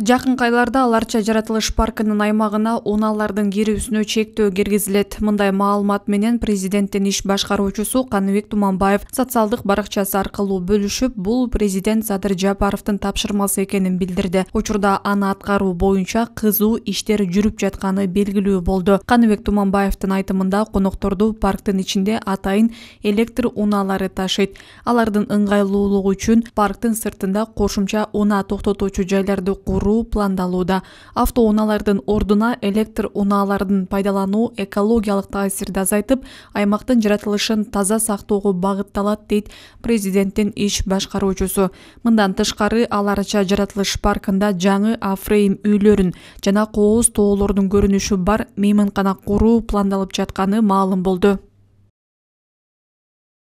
жакынкы айларда ала арча жаратылыш паркынын аймагына унаалардын кирүүсүнө чектөө киргизилет мындай маалымат менен президенттин иш башкаруучусу каныбек туманбаев социалдык баракчасы аркылуу бөлүшүп бул президент садыр жапаровдун тапшырмасы экенин билдирди учурда аны аткаруу боюнча кызуу иштер жүрүп жатканы белгилүү болду каныбек туманбаевдин айтымында конокторду парктын ичинде атайын электр унаалары ташыйт алардын ыңгайлуулугу үчүн парктын сыртында кошумча унаа токтотуучу жайларды куруп пландалууда автоунаалардын ордуна электр унааларын пайдалануу экологиялык таасирди азайтып аймактын жаратылышын таза сактоого багытталат дейт президенттин иш башкаруучусу мындан тышкары ал арча жаратылыш паркында жаңы афрейм үйлөрүн жана кооз тоолордун көрүнүшү бар мейманкана куруу пландалып жатканы маалым болду